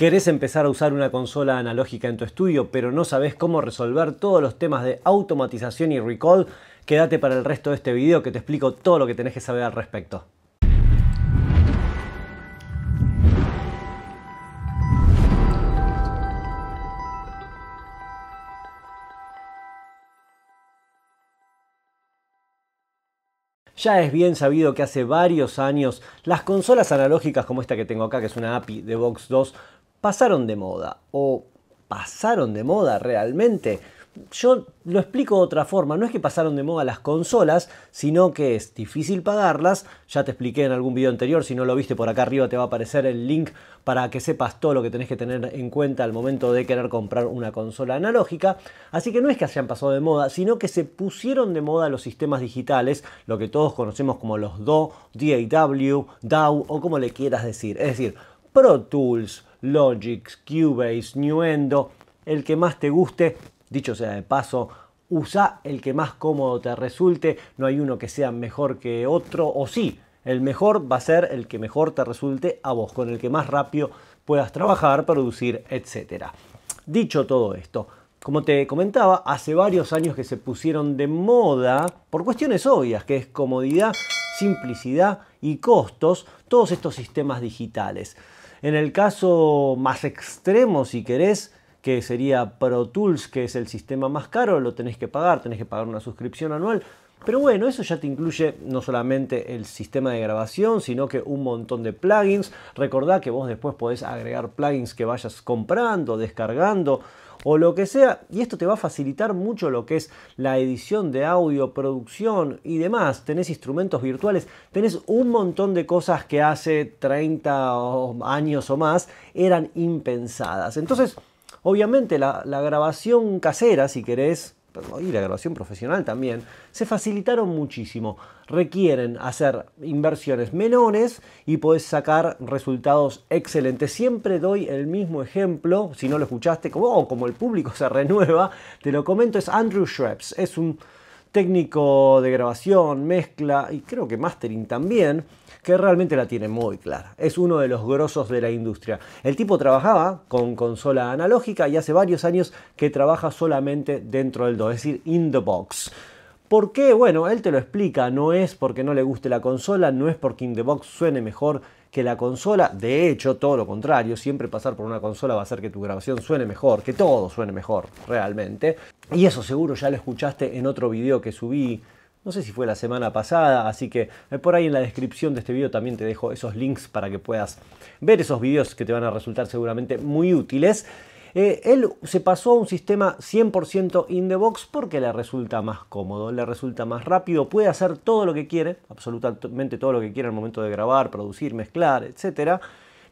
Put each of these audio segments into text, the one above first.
¿Querés empezar a usar una consola analógica en tu estudio, pero no sabes cómo resolver todos los temas de automatización y recall? Quédate para el resto de este video que te explico todo lo que tenés que saber al respecto. Ya es bien sabido que hace varios años las consolas analógicas como esta que tengo acá, que es una API de Box 2, pasaron de moda o pasaron de moda realmente. Yo lo explico de otra forma, no es que pasaron de moda las consolas, sino que es difícil pagarlas. Ya te expliqué en algún video anterior, si no lo viste por acá arriba te va a aparecer el link para que sepas todo lo que tenés que tener en cuenta al momento de querer comprar una consola analógica. Así que no es que hayan pasado de moda, sino que se pusieron de moda los sistemas digitales, lo que todos conocemos como los DO, DAW, DAW o como le quieras decir. Es decir, Pro Tools, Logix, Cubase, Nuendo, el que más te guste. Dicho sea de paso, usa el que más cómodo te resulte, no hay uno que sea mejor que otro, o sí, el mejor va a ser el que mejor te resulte a vos, con el que más rápido puedas trabajar, producir, etc. Dicho todo esto, como te comentaba, hace varios años que se pusieron de moda, por cuestiones obvias, que es comodidad, simplicidad y costos, todos estos sistemas digitales. En el caso más extremo, si querés, que sería Pro Tools, que es el sistema más caro, lo tenés que pagar, tenés que pagar una suscripción anual, pero bueno, eso ya te incluye no solamente el sistema de grabación, sino que un montón de plugins. Recordá que vos después podés agregar plugins que vayas comprando, descargando o lo que sea. Y esto te va a facilitar mucho lo que es la edición de audio, producción y demás. Tenés instrumentos virtuales, tenés un montón de cosas que hace 30 años o más eran impensadas. Entonces, obviamente la, la grabación casera, si querés, y la grabación profesional también, se facilitaron muchísimo. Requieren hacer inversiones menores y podés sacar resultados excelentes. Siempre doy el mismo ejemplo, si no lo escuchaste, como, como el público se renueva, te lo comento, es Andrew Shreps, es un técnico de grabación, mezcla y creo que mastering también, que realmente la tiene muy clara. Es uno de los grosos de la industria. El tipo trabajaba con consola analógica y hace varios años que trabaja solamente dentro del DOS, es decir, in the box. ¿Por qué? Bueno, él te lo explica, no es porque no le guste la consola, no es porque in the box suene mejor que la consola, de hecho, todo lo contrario, siempre pasar por una consola va a hacer que tu grabación suene mejor, que todo suene mejor, realmente. Y eso seguro ya lo escuchaste en otro video que subí no sé si fue la semana pasada, así que eh, por ahí en la descripción de este video también te dejo esos links para que puedas ver esos videos que te van a resultar seguramente muy útiles. Eh, él se pasó a un sistema 100% in the box porque le resulta más cómodo, le resulta más rápido, puede hacer todo lo que quiere, absolutamente todo lo que quiere al momento de grabar, producir, mezclar, etc.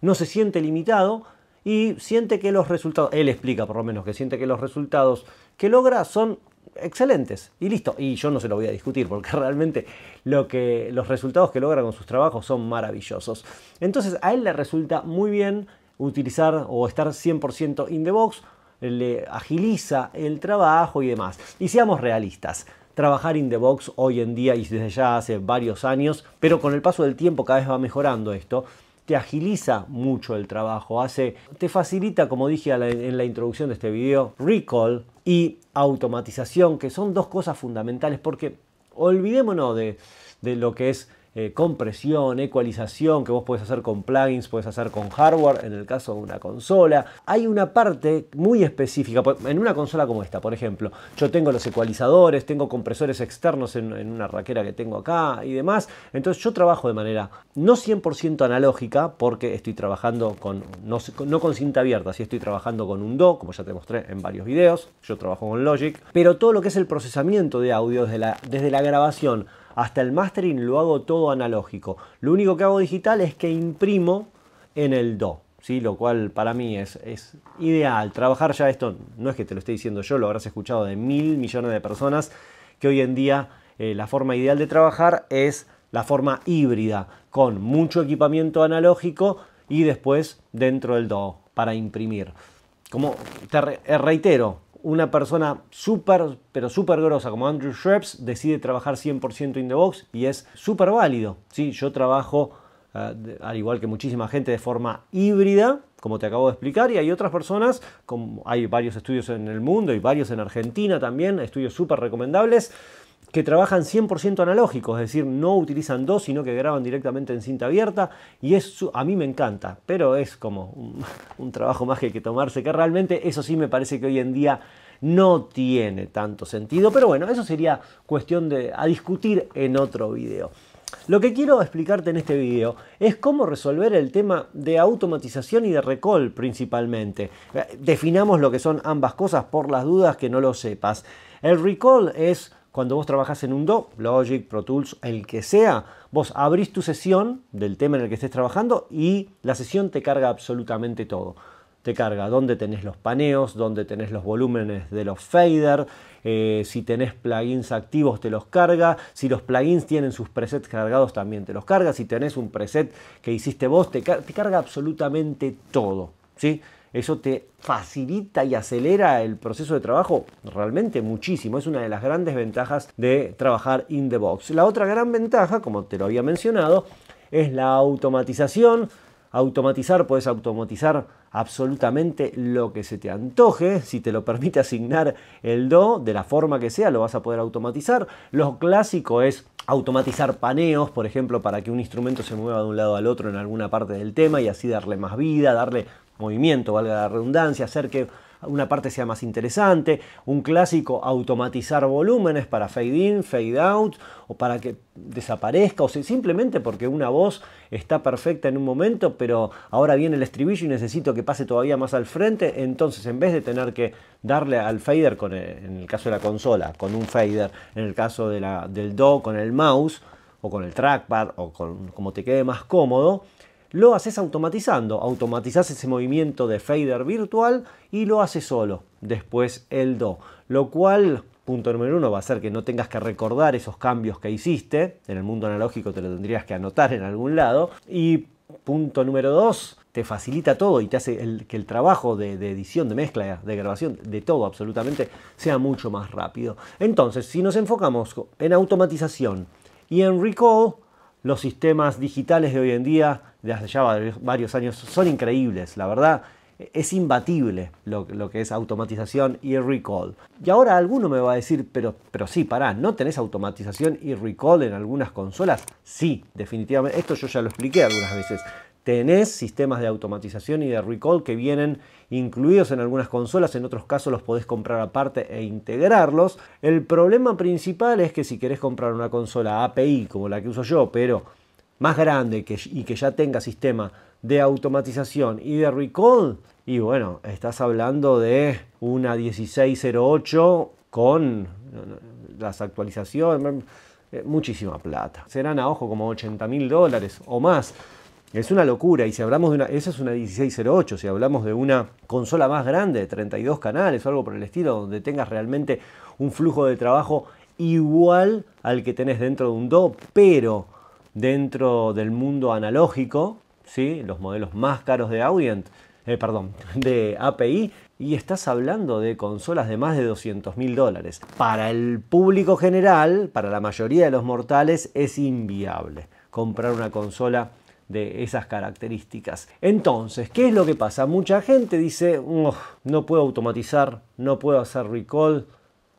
No se siente limitado y siente que los resultados, él explica por lo menos que siente que los resultados que logra son excelentes y listo. Y yo no se lo voy a discutir porque realmente lo que, los resultados que logra con sus trabajos son maravillosos. Entonces a él le resulta muy bien utilizar o estar 100% in the box, le agiliza el trabajo y demás. Y seamos realistas. Trabajar in the box hoy en día y desde ya hace varios años, pero con el paso del tiempo cada vez va mejorando esto, te agiliza mucho el trabajo, hace, te facilita, como dije en la introducción de este video, recall y automatización, que son dos cosas fundamentales, porque olvidémonos de, de lo que es eh, compresión, ecualización que vos podés hacer con plugins, puedes hacer con hardware, en el caso de una consola. Hay una parte muy específica, en una consola como esta, por ejemplo, yo tengo los ecualizadores, tengo compresores externos en, una raquera que tengo acá y demás, entonces yo trabajo de manera no 100% analógica porque estoy trabajando con, no, con cinta abierta, si estoy trabajando con un DO, como ya te mostré en varios videos, yo trabajo con Logic, pero todo lo que es el procesamiento de audio desde la grabación, hasta el mastering lo hago todo analógico. Lo único que hago digital es que imprimo en el Do. ¿sí? Lo cual para mí es, ideal. Trabajar ya esto, no es que te lo esté diciendo yo, lo habrás escuchado de mil millones de personas, que hoy en día eh, la forma ideal de trabajar es la forma híbrida, con mucho equipamiento analógico y después dentro del DO para imprimir. Como te eh, reitero, una persona súper, pero súper grosa como Andrew Shreps decide trabajar 100% in the box y es súper válido. ¿sí? Yo trabajo, eh, al igual que muchísima gente, de forma híbrida, como te acabo de explicar, y hay otras personas, como hay varios estudios en el mundo y varios en Argentina también, estudios súper recomendables, que trabajan 100% analógico, es decir, no utilizan dos, sino que graban directamente en cinta abierta y eso a mí me encanta, pero es como un, trabajo más que hay que tomarse, que realmente eso sí me parece que hoy en día no tiene tanto sentido, pero bueno, eso sería cuestión de, a discutir en otro video. Lo que quiero explicarte en este video es cómo resolver el tema de automatización y de recall principalmente. Eh, definamos lo que son ambas cosas por las dudas que no lo sepas. El recall es cuando vos trabajas en un DO, Logic, Pro Tools, el que sea, vos abrís tu sesión del tema en el que estés trabajando y la sesión te carga absolutamente todo. Te carga dónde tenés los paneos, dónde tenés los volúmenes de los fader, eh, si tenés plugins activos te los carga, si los plugins tienen sus presets cargados también te los carga, si tenés un preset que hiciste vos te, te carga absolutamente todo. ¿sí? eso te facilita y acelera el proceso de trabajo realmente muchísimo. Es una de las grandes ventajas de trabajar in the box. La otra gran ventaja, como te lo había mencionado, es la automatización. Automatizar, puedes automatizar absolutamente lo que se te antoje. Si te lo permite asignar el do, de la forma que sea, lo vas a poder automatizar. Lo clásico es automatizar paneos, por ejemplo, para que un instrumento se mueva de un lado al otro en alguna parte del tema y así darle más vida, darle movimiento, valga la redundancia, hacer que una parte sea más interesante, un clásico automatizar volúmenes para fade in, fade out o para que desaparezca o simplemente porque una voz está perfecta en un momento pero ahora viene el estribillo y necesito que pase todavía más al frente, entonces en vez de tener que darle al fader con en el caso de la consola, con un fader, en el caso de la, del do con el mouse o con el trackpad o con como te quede más cómodo, lo haces automatizando. automatizas ese movimiento de fader virtual y lo haces solo. Después el do. Lo cual, punto número uno, va a ser que no tengas que recordar esos cambios que hiciste. En el mundo analógico te lo tendrías que anotar en algún lado. Y punto número dos, te facilita todo y te hace que el trabajo de, de, edición, de mezcla, de grabación, de todo absolutamente, sea mucho más rápido. Entonces, si nos enfocamos en automatización y en recall, los sistemas digitales de hoy en día, de hace ya varios, años, son increíbles, la verdad. Es imbatible lo, que es automatización y recall. Y ahora alguno me va a decir, pero, pero sí, pará, ¿no tenés automatización y recall en algunas consolas? Sí, definitivamente. Esto yo ya lo expliqué algunas veces. Tenés sistemas de automatización y de recall que vienen incluidos en algunas consolas, en otros casos los podés comprar aparte e integrarlos. El problema principal es que si querés comprar una consola API como la que uso yo, pero más grande y que ya tenga sistema de automatización y de recall, y bueno, estás hablando de una 1608 con las actualizaciones, eh, muchísima plata. Serán a ojo como 80 mil dólares o más. Es una locura y si hablamos de una, esa es una 1608, si hablamos de una consola más grande, de 32 canales o algo por el estilo, donde tengas realmente un flujo de trabajo igual al que tenés dentro de un DO, pero dentro del mundo analógico, ¿sí? los modelos más caros de Audient, eh, perdón, de API, y estás hablando de consolas de más de 200 mil dólares. Para el público general, para la mayoría de los mortales, es inviable comprar una consola de esas características. Entonces, ¿qué es lo que pasa? Mucha gente dice, no puedo automatizar, no puedo hacer recall,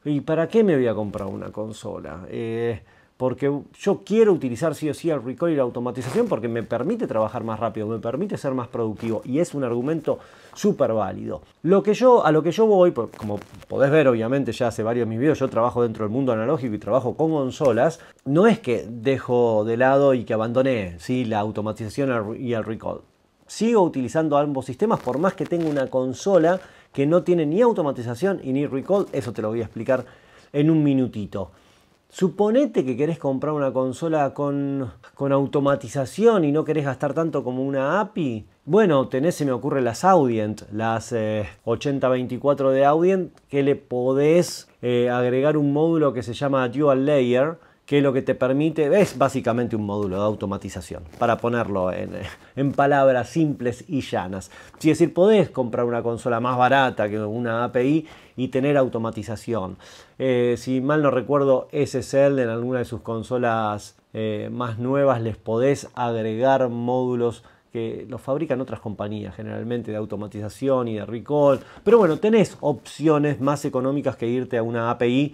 ¿y para qué me voy a comprar una consola? Eh, porque yo quiero utilizar sí o sí el recall y la automatización porque me permite trabajar más rápido, me permite ser más productivo y es un argumento súper válido. Lo que yo, a lo que yo voy, como podés ver obviamente ya hace varios de mis videos, yo trabajo dentro del mundo analógico y trabajo con consolas, no es que dejo de lado y que abandoné ¿sí? la automatización y el recall. Sigo utilizando ambos sistemas por más que tenga una consola que no tiene ni automatización y ni recall, eso te lo voy a explicar en un minutito. Suponete que querés comprar una consola con, automatización y no querés gastar tanto como una API. Bueno, tenés, se me ocurre, las Audient, las 8024 eh, de Audient, que le podés eh, agregar un módulo que se llama Dual Layer, que lo que te permite es básicamente un módulo de automatización, para ponerlo en, palabras simples y llanas. Es decir, podés comprar una consola más barata que una API y tener automatización. Eh, si mal no recuerdo, SSL en alguna de sus consolas eh, más nuevas les podés agregar módulos que los fabrican otras compañías generalmente de automatización y de recall. Pero bueno, tenés opciones más económicas que irte a una API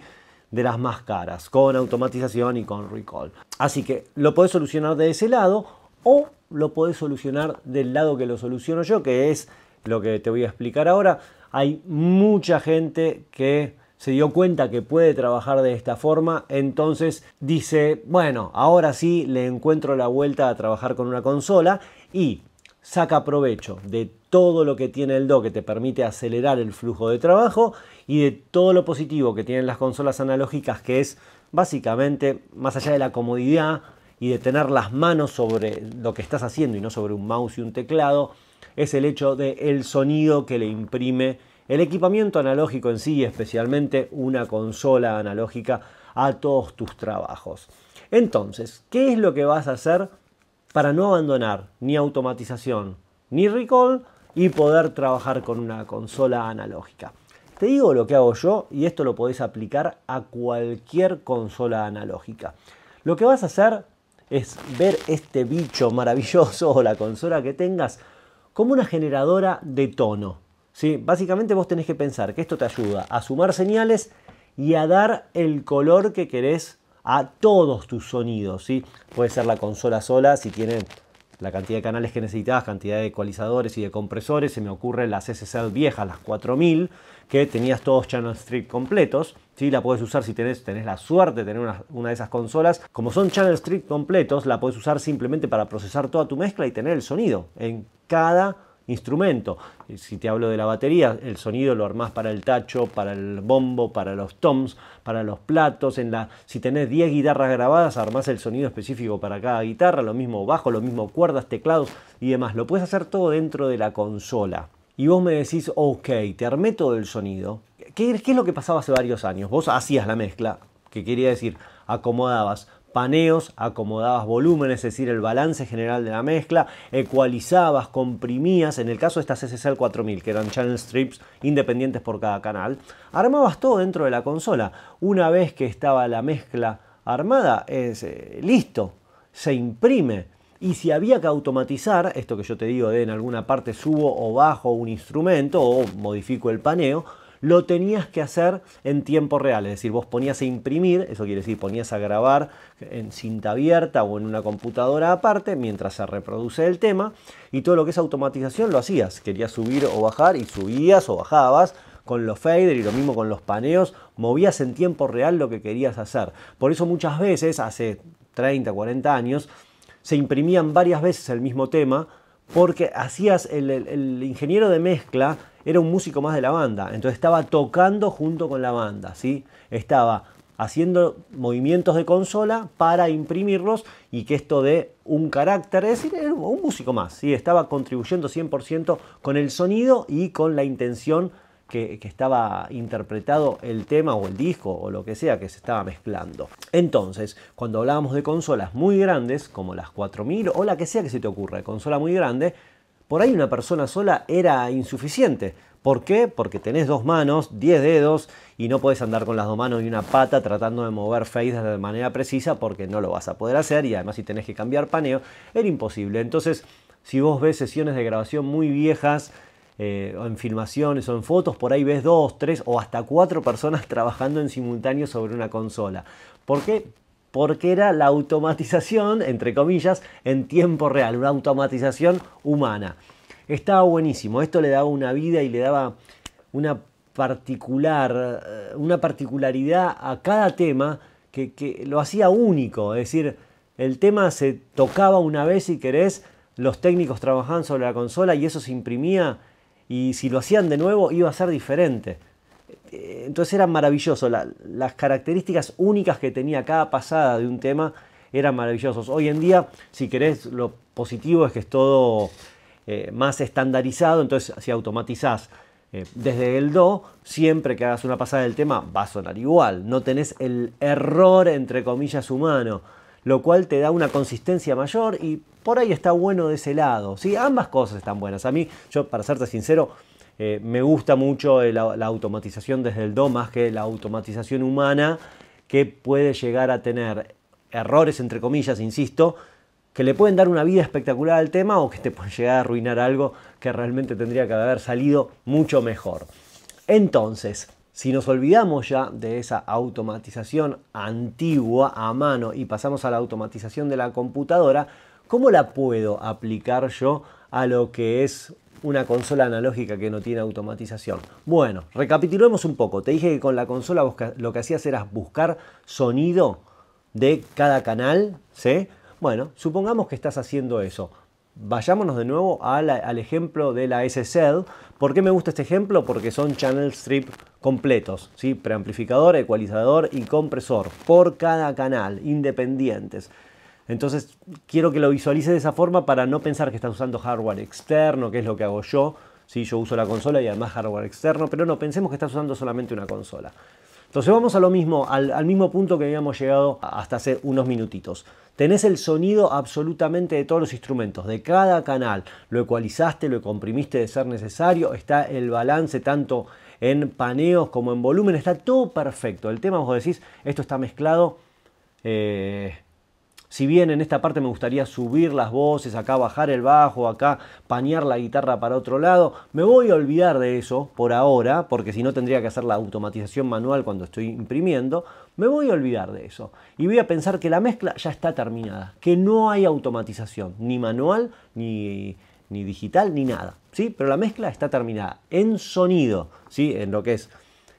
de las más caras, con automatización y con recall. Así que lo podés solucionar de ese lado o lo podés solucionar del lado que lo soluciono yo, que es lo que te voy a explicar ahora. Hay mucha gente que se dio cuenta que puede trabajar de esta forma, entonces dice, bueno, ahora sí le encuentro la vuelta a trabajar con una consola y saca provecho de todo lo que tiene el DO que te permite acelerar el flujo de trabajo y de todo lo positivo que tienen las consolas analógicas, que es básicamente, más allá de la comodidad y de tener las manos sobre lo que estás haciendo y no sobre un mouse y un teclado, es el hecho del sonido que le imprime el equipamiento analógico en sí, y especialmente una consola analógica, a todos tus trabajos. Entonces, ¿qué es lo que vas a hacer para no abandonar ni automatización ni recall y poder trabajar con una consola analógica? Te digo lo que hago yo y esto lo podéis aplicar a cualquier consola analógica. Lo que vas a hacer es ver este bicho maravilloso o la consola que tengas como una generadora de tono. ¿sí? Básicamente vos tenés que pensar que esto te ayuda a sumar señales y a dar el color que querés a todos tus sonidos. ¿sí? Puede ser la consola sola si tiene la cantidad de canales que necesitas, cantidad de ecualizadores y de compresores. Se me ocurre las SSL viejas, las 4000, que tenías todos Channel Strip completos. ¿sí? La puedes usar si tenés, la suerte de tener una, de esas consolas. Como son Channel Strip completos, la puedes usar simplemente para procesar toda tu mezcla y tener el sonido en cada instrumento. Si te hablo de la batería, el sonido lo armás para el tacho, para el bombo, para los toms, para los platos. En la, si tenés 10 guitarras grabadas, armás el sonido específico para cada guitarra, lo mismo bajo, lo mismo cuerdas, teclados y demás. Lo puedes hacer todo dentro de la consola y vos me decís, ok, te armé todo el sonido, ¿qué, es lo que pasaba hace varios años? Vos hacías la mezcla, que quería decir, acomodabas paneos, acomodabas volúmenes, es decir, el balance general de la mezcla, ecualizabas, comprimías, en el caso de estas SSL 4000, que eran channel strips independientes por cada canal, armabas todo dentro de la consola. Una vez que estaba la mezcla armada, es eh, listo, se imprime y si había que automatizar, esto que yo te digo de en alguna parte subo o bajo un instrumento o modifico el paneo, lo tenías que hacer en tiempo real, es decir, vos ponías a imprimir, eso quiere decir ponías a grabar en cinta abierta o en una computadora aparte mientras se reproduce el tema y todo lo que es automatización lo hacías, querías subir o bajar y subías o bajabas con los fader y lo mismo con los paneos, movías en tiempo real lo que querías hacer. Por eso muchas veces, hace 30, 40 años, se imprimían varias veces el mismo tema porque hacías el, ingeniero de mezcla era un músico más de la banda, entonces estaba tocando junto con la banda, ¿sí? Estaba haciendo movimientos de consola para imprimirlos y que esto de un carácter, es decir, era un músico más, ¿sí? Estaba contribuyendo 100% con el sonido y con la intención que, estaba interpretado el tema o el disco o lo que sea que se estaba mezclando. Entonces, cuando hablábamos de consolas muy grandes, como las 4000 o la que sea que se te ocurra, consola muy grande, por ahí una persona sola era insuficiente. ¿Por qué? Porque tenés dos manos, 10 dedos y no puedes andar con las dos manos y una pata tratando de mover faders de manera precisa porque no lo vas a poder hacer y además si tenés que cambiar paneo era imposible. Entonces, si vos ves sesiones de grabación muy viejas o eh, en filmaciones o en fotos, por ahí ves dos, tres o hasta cuatro personas trabajando en simultáneo sobre una consola. ¿Por qué? Porque era la automatización, entre comillas, en tiempo real, una automatización humana. Estaba buenísimo, esto le daba una vida y le daba una particular, eh, una particularidad a cada tema que, que, lo hacía único. Es decir, el tema se tocaba una vez si querés, los técnicos trabajaban sobre la consola y eso se imprimía y si lo hacían de nuevo iba a ser diferente. Entonces era maravilloso, las características únicas que tenía cada pasada de un tema eran maravillosos. Hoy en día, si querés, lo positivo es que es todo eh, más estandarizado, entonces si automatizás eh, desde el do, siempre que hagas una pasada del tema va a sonar igual, no tenés el error entre comillas humano lo cual te da una consistencia mayor y por ahí está bueno de ese lado. ¿sí? Ambas cosas están buenas. A mí, yo para serte sincero, eh, me gusta mucho la, automatización desde el do más que la automatización humana que puede llegar a tener errores, entre comillas, insisto, que le pueden dar una vida espectacular al tema o que te puede llegar a arruinar algo que realmente tendría que haber salido mucho mejor. Entonces, si nos olvidamos ya de esa automatización antigua a mano y pasamos a la automatización de la computadora, ¿cómo la puedo aplicar yo a lo que es una consola analógica que no tiene automatización. Bueno, recapitulemos un poco. Te dije que con la consola lo que hacías era buscar sonido de cada canal, ¿sí? Bueno, supongamos que estás haciendo eso vayámonos de nuevo al, ejemplo de la SSL. ¿Por qué me gusta este ejemplo? Porque son channel strip completos, ¿sí? preamplificador, ecualizador y compresor por cada canal, independientes. Entonces quiero que lo visualice de esa forma para no pensar que estás usando hardware externo, que es lo que hago yo. si Yo uso la consola y además hardware externo, pero no pensemos que estás usando solamente una consola. Entonces vamos a lo mismo, al, mismo punto que habíamos llegado hasta hace unos minutitos. Tenés el sonido absolutamente de todos los instrumentos, de cada canal. Lo ecualizaste, lo comprimiste de ser necesario. Está el balance tanto en paneos como en volumen. Está todo perfecto. El tema vos decís, esto está mezclado. Eh, si bien en esta parte me gustaría subir las voces, acá bajar el bajo, acá pañar la guitarra para otro lado, me voy a olvidar de eso por ahora, porque si no tendría que hacer la automatización manual cuando estoy imprimiendo, me voy a olvidar de eso. Y voy a pensar que la mezcla ya está terminada, que no hay automatización, ni manual, ni, ni digital, ni nada. ¿sí? Pero la mezcla está terminada en sonido, ¿sí? en lo que es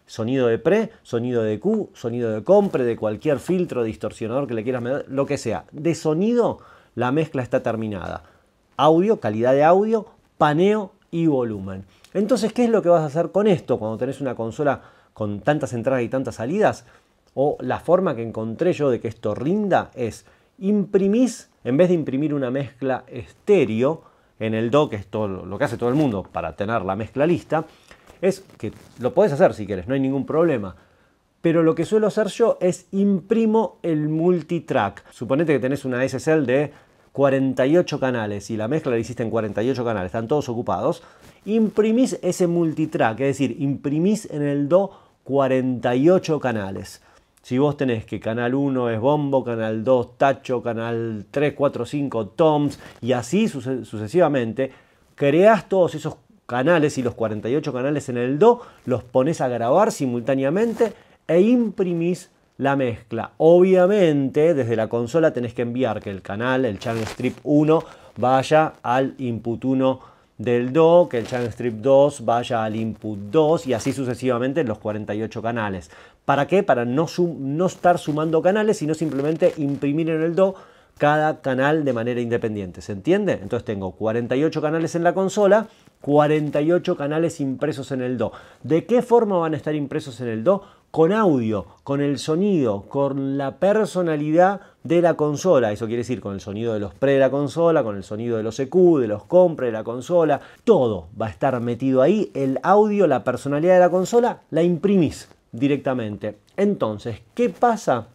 sonido de pre, sonido de Q, sonido de compre, de cualquier filtro, distorsionador que le quieras meter, lo que sea. De sonido, la mezcla está terminada. Audio, calidad de audio, paneo y volumen. Entonces, ¿qué es lo que vas a hacer con esto cuando tenés una consola con tantas entradas y tantas salidas? O la forma que encontré yo de que esto rinda es imprimís, en vez de imprimir una mezcla estéreo, en el dock, esto lo que hace todo el mundo para tener la mezcla lista, es que lo puedes hacer si quieres no hay ningún problema. Pero lo que suelo hacer yo es imprimo el multitrack. Suponete que tenés una SSL de 48 canales y la mezcla la hiciste en 48 canales, están todos ocupados. Imprimís ese multitrack, es decir, imprimís en el DO 48 canales. Si vos tenés que canal 1 es bombo, canal 2 tacho, canal 3, 4, 5 toms y así sucesivamente, creás todos esos canales y los 48 canales en el Do los pones a grabar simultáneamente e imprimís la mezcla. Obviamente, desde la consola tenés que enviar que el canal, el channel strip 1, vaya al input 1 del Do, que el channel strip 2 vaya al input 2 y así sucesivamente los 48 canales. ¿Para qué? Para no, no estar sumando canales, sino simplemente imprimir en el Do cada canal de manera independiente. ¿Se entiende? Entonces tengo 48 canales en la consola 48 canales impresos en el DO. ¿De qué forma van a estar impresos en el DO? Con audio, con el sonido, con la personalidad de la consola. Eso quiere decir con el sonido de los pre de la consola, con el sonido de los EQ, de los compres de la consola. Todo va a estar metido ahí. El audio, la personalidad de la consola, la imprimís directamente. Entonces, ¿qué pasa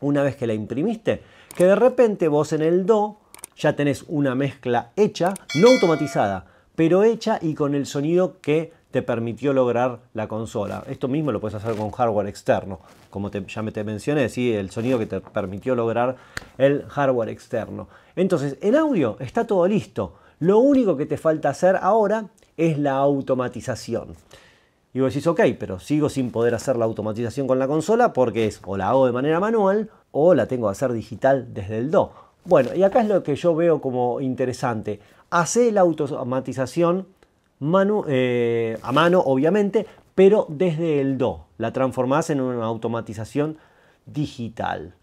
una vez que la imprimiste? Que de repente vos en el DO ya tenés una mezcla hecha, no automatizada, pero hecha y con el sonido que te permitió lograr la consola. Esto mismo lo puedes hacer con hardware externo, como te, ya me te mencioné, ¿sí? el sonido que te permitió lograr el hardware externo. Entonces, el audio está todo listo. Lo único que te falta hacer ahora es la automatización. Y vos decís, ok, pero sigo sin poder hacer la automatización con la consola porque es o la hago de manera manual o la tengo que hacer digital desde el DO. Bueno, y acá es lo que yo veo como interesante. Hace la automatización eh, a mano, obviamente, pero desde el Do. La transformás en una automatización digital.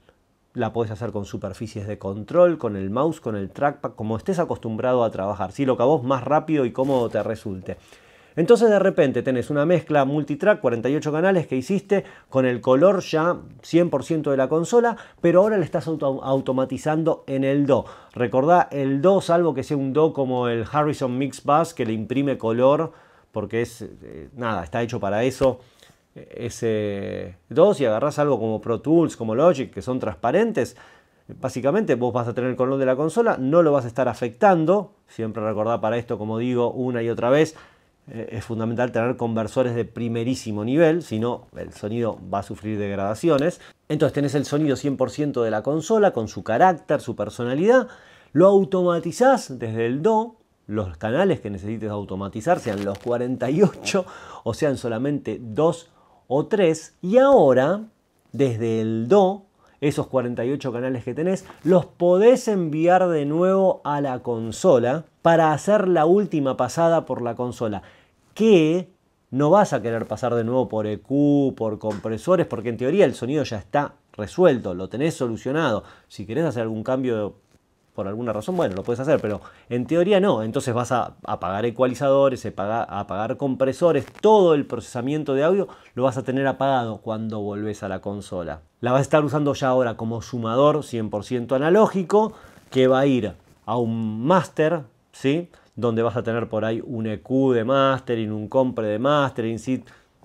La podés hacer con superficies de control, con el mouse, con el trackpad, como estés acostumbrado a trabajar. Si lo que a vos más rápido y cómodo te resulte. Entonces de repente tenés una mezcla multitrack, 48 canales que hiciste con el color ya 100% de la consola, pero ahora le estás automatizando en el Do. Recordá, el Do, salvo que sea un Do como el Harrison Mix Bass que le imprime color, porque es, eh, nada, está hecho para eso ese do. y agarrás algo como Pro Tools, como Logic, que son transparentes, básicamente vos vas a tener el color de la consola, no lo vas a estar afectando, siempre recordá para esto, como digo una y otra vez, eh, es fundamental tener conversores de primerísimo nivel, si no el sonido va a sufrir degradaciones. Entonces tenés el sonido 100% de la consola con su carácter, su personalidad, lo automatizás desde el Do, los canales que necesites automatizar sean los 48 o sean solamente 2 o 3 y ahora desde el Do esos 48 canales que tenés, los podés enviar de nuevo a la consola para hacer la última pasada por la consola que no vas a querer pasar de nuevo por EQ, por compresores, porque en teoría el sonido ya está resuelto, lo tenés solucionado. Si querés hacer algún cambio por alguna razón, bueno, lo puedes hacer, pero en teoría no. Entonces vas a apagar ecualizadores, a apagar compresores, todo el procesamiento de audio lo vas a tener apagado cuando volvés a la consola. La vas a estar usando ya ahora como sumador 100% analógico que va a ir a un máster, ¿sí? donde vas a tener por ahí un EQ de mastering, un compre de mastering,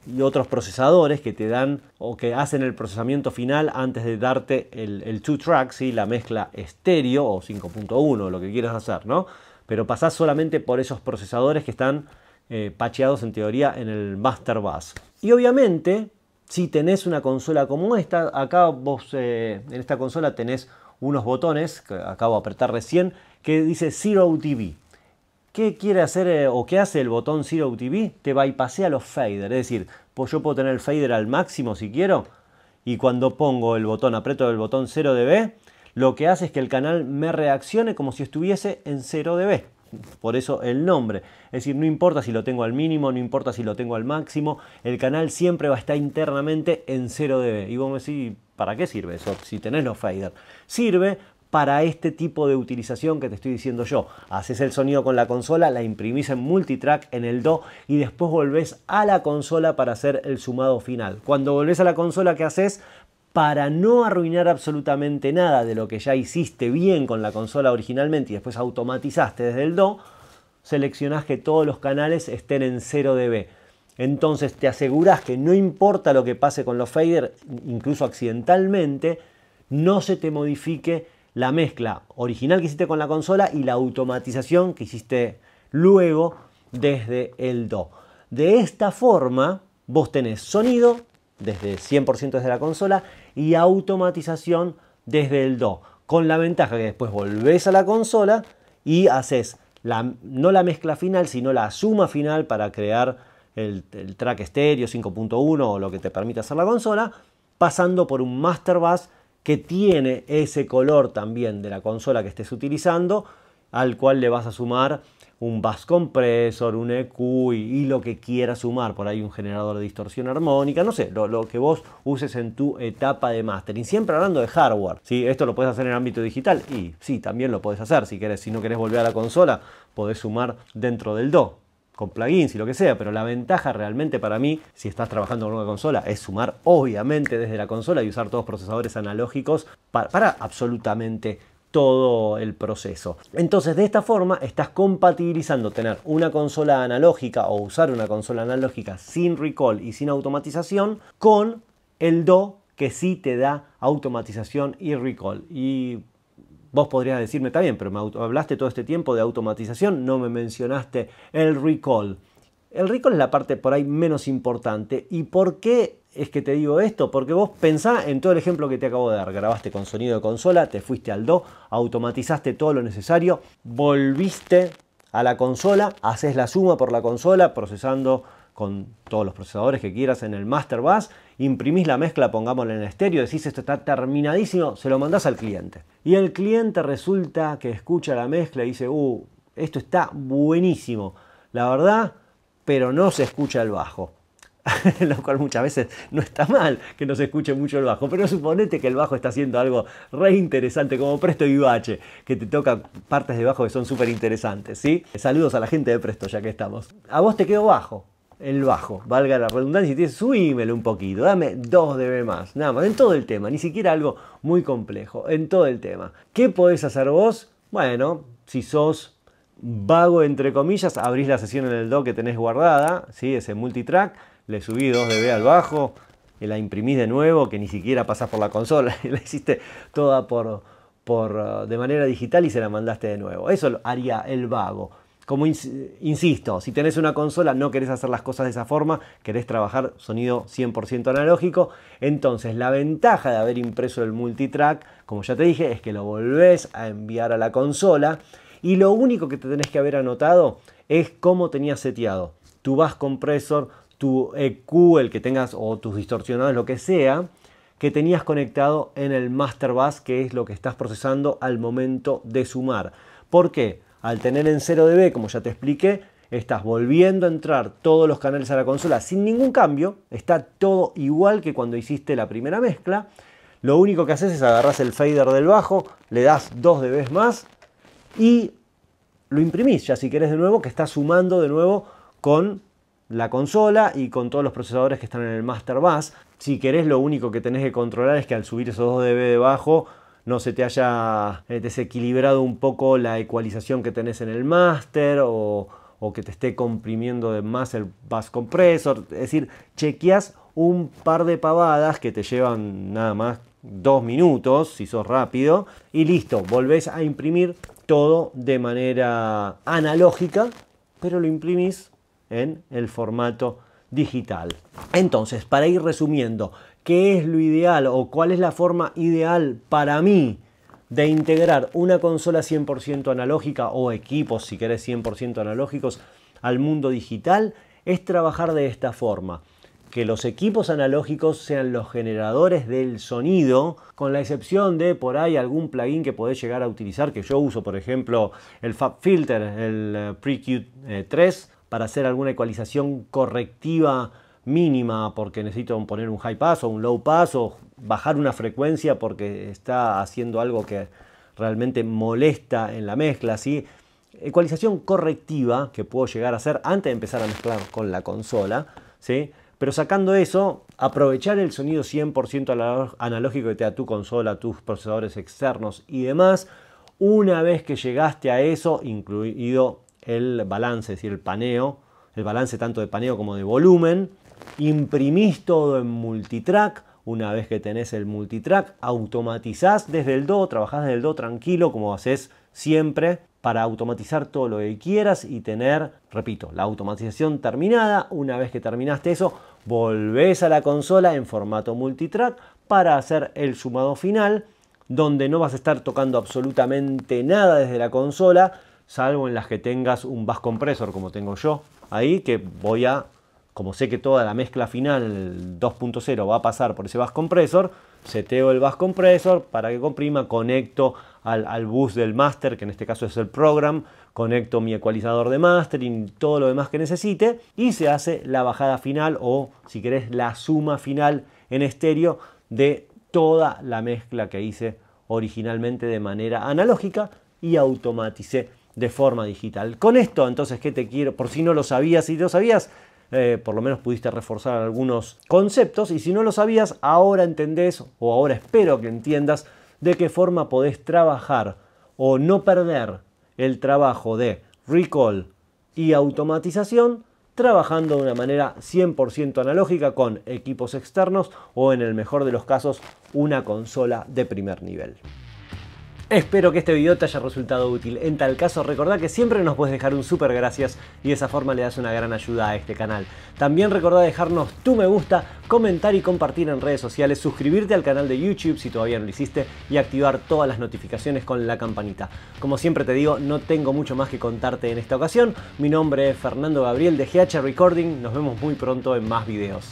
y otros procesadores que te dan o que hacen el procesamiento final antes de darte el, el two track, la mezcla estéreo o 5.1, lo que quieras hacer, ¿no? Pero pasás solamente por esos procesadores que están eh, pacheados en teoría en el Master Bus. Y obviamente, si tenés una consola como esta, acá vos eh, en esta consola tenés unos botones que acabo de apretar recién que dice Zero TV. ¿Qué quiere hacer eh, o qué hace el botón Zero TV? Te a los faders. Es decir, pues yo puedo tener el fader al máximo si quiero. Y cuando pongo el botón, aprieto el botón 0 dB, lo que hace es que el canal me reaccione como si estuviese en 0 dB. Por eso el nombre. Es decir, no importa si lo tengo al mínimo, no importa si lo tengo al máximo, el canal siempre va a estar internamente en 0 dB. Y vos me decís, ¿para qué sirve eso? Si tenés los faders. Sirve para este tipo de utilización que te estoy diciendo yo. Haces el sonido con la consola, la imprimís en multitrack en el Do y después volvés a la consola para hacer el sumado final. Cuando volvés a la consola, ¿qué haces? para no arruinar absolutamente nada de lo que ya hiciste bien con la consola originalmente y después automatizaste desde el Do, seleccionás que todos los canales estén en 0 dB. Entonces te aseguras que no importa lo que pase con los faders incluso accidentalmente, no se te modifique la mezcla original que hiciste con la consola y la automatización que hiciste luego desde el DO. De esta forma, vos tenés sonido desde 100% desde la consola y automatización desde el DO, con la ventaja que después volvés a la consola y haces no la mezcla final, sino la suma final para crear el, track estéreo 5.1 o lo que te permita hacer la consola, pasando por un master bass que tiene ese color también de la consola que estés utilizando, al cual le vas a sumar un bus compressor, un EQ y, lo que quieras sumar, por ahí un generador de distorsión armónica, no sé, lo, que vos uses en tu etapa de mastering. Siempre hablando de hardware, esto lo puedes hacer en el ámbito digital y sí, también lo puedes hacer si querés, si no querés volver a la consola, podés sumar dentro del DO, con plugins y lo que sea, pero la ventaja realmente para mí, si estás trabajando con una consola, es sumar obviamente desde la consola y usar todos procesadores analógicos para, absolutamente todo el proceso. Entonces de esta forma estás compatibilizando tener una consola analógica o usar una consola analógica sin recall y sin automatización con el DO que sí te da automatización y recall. Y Vos podrías decirme, está bien, pero me hablaste todo este tiempo de automatización, no me mencionaste el recall. El recall es la parte por ahí menos importante. ¿Y por qué es que te digo esto? Porque vos pensás en todo el ejemplo que te acabo de dar. Grabaste con sonido de consola, te fuiste al do, automatizaste todo lo necesario, volviste a la consola, haces la suma por la consola, procesando con todos los procesadores que quieras en el master bus imprimís la mezcla, pongámosla en el estéreo, decís esto está terminadísimo, se lo mandás al cliente. Y el cliente resulta que escucha la mezcla y dice, uh, esto está buenísimo, la verdad, pero no se escucha el bajo. lo cual muchas veces no está mal que no se escuche mucho el bajo, pero suponete que el bajo está haciendo algo re interesante, como Presto y Bache, que te toca partes de bajo que son súper interesantes, ¿sí? Saludos a la gente de Presto, ya que estamos. A vos te quedó bajo, el bajo, valga la redundancia, y tienes subímelo un poquito, dame 2 dB más, nada más, en todo el tema, ni siquiera algo muy complejo, en todo el tema. ¿Qué podés hacer vos? Bueno, si sos vago, entre comillas, abrís la sesión en el Do que tenés guardada, ¿sí? ese multitrack, le subí 2 dB al bajo, y la imprimís de nuevo, que ni siquiera pasás por la consola, la hiciste toda por, por, uh, de manera digital y se la mandaste de nuevo. Eso lo haría el vago como insisto, si tenés una consola no querés hacer las cosas de esa forma, querés trabajar sonido 100% analógico, entonces la ventaja de haber impreso el multitrack, como ya te dije, es que lo volvés a enviar a la consola y lo único que te tenés que haber anotado es cómo tenías seteado tu bass compressor, tu EQ, el que tengas o tus distorsionados, lo que sea, que tenías conectado en el master bass, que es lo que estás procesando al momento de sumar. ¿Por qué? Al tener en 0dB, como ya te expliqué, estás volviendo a entrar todos los canales a la consola sin ningún cambio, está todo igual que cuando hiciste la primera mezcla. Lo único que haces es agarras el fader del bajo, le das 2 dB más y lo imprimís, ya si querés de nuevo, que está sumando de nuevo con la consola y con todos los procesadores que están en el Master Bus. Si querés, lo único que tenés que controlar es que al subir esos 2 dB de bajo no se te haya eh, desequilibrado un poco la ecualización que tenés en el máster o, que te esté comprimiendo de más el bus compressor. Es decir, chequeas un par de pavadas que te llevan nada más dos minutos si sos rápido y listo, volvés a imprimir todo de manera analógica, pero lo imprimís en el formato digital. Entonces, para ir resumiendo, qué es lo ideal o cuál es la forma ideal para mí de integrar una consola 100% analógica o equipos, si querés, 100% analógicos al mundo digital, es trabajar de esta forma. Que los equipos analógicos sean los generadores del sonido, con la excepción de por ahí algún plugin que podés llegar a utilizar, que yo uso, por ejemplo, el Fab Filter, el eh, PreQ3, eh, para hacer alguna ecualización correctiva mínima porque necesito poner un high pass o un low pass o bajar una frecuencia porque está haciendo algo que realmente molesta en la mezcla, ¿sí? Ecualización correctiva que puedo llegar a hacer antes de empezar a mezclar con la consola, ¿sí? Pero sacando eso, aprovechar el sonido 100% analógico que te da tu consola, tus procesadores externos y demás. Una vez que llegaste a eso, incluido el balance, es decir, el paneo, el balance tanto de paneo como de volumen, imprimís todo en multitrack. Una vez que tenés el multitrack, automatizás desde el Do, trabajás desde el Do tranquilo como haces siempre para automatizar todo lo que quieras y tener, repito, la automatización terminada. Una vez que terminaste eso, volvés a la consola en formato multitrack para hacer el sumado final, donde no vas a estar tocando absolutamente nada desde la consola, salvo en las que tengas un bus compressor como tengo yo, ahí que voy a como sé que toda la mezcla final 2.0 va a pasar por ese bus compresor seteo el bus compresor para que comprima, conecto al, bus del master, que en este caso es el program, conecto mi ecualizador de mastering, todo lo demás que necesite, y se hace la bajada final o, si querés, la suma final en estéreo de toda la mezcla que hice originalmente de manera analógica y automaticé de forma digital. Con esto, entonces, ¿qué te quiero? Por si no lo sabías, y lo sabías, eh, por lo menos pudiste reforzar algunos conceptos y si no lo sabías, ahora entendés o ahora espero que entiendas de qué forma podés trabajar o no perder el trabajo de recall y automatización trabajando de una manera 100% analógica con equipos externos o en el mejor de los casos una consola de primer nivel. Espero que este video te haya resultado útil. En tal caso, recordá que siempre nos puedes dejar un super gracias y de esa forma le das una gran ayuda a este canal. También recordá dejarnos tu me gusta, comentar y compartir en redes sociales, suscribirte al canal de YouTube si todavía no lo hiciste y activar todas las notificaciones con la campanita. Como siempre te digo, no tengo mucho más que contarte en esta ocasión. Mi nombre es Fernando Gabriel de GH Recording. Nos vemos muy pronto en más videos.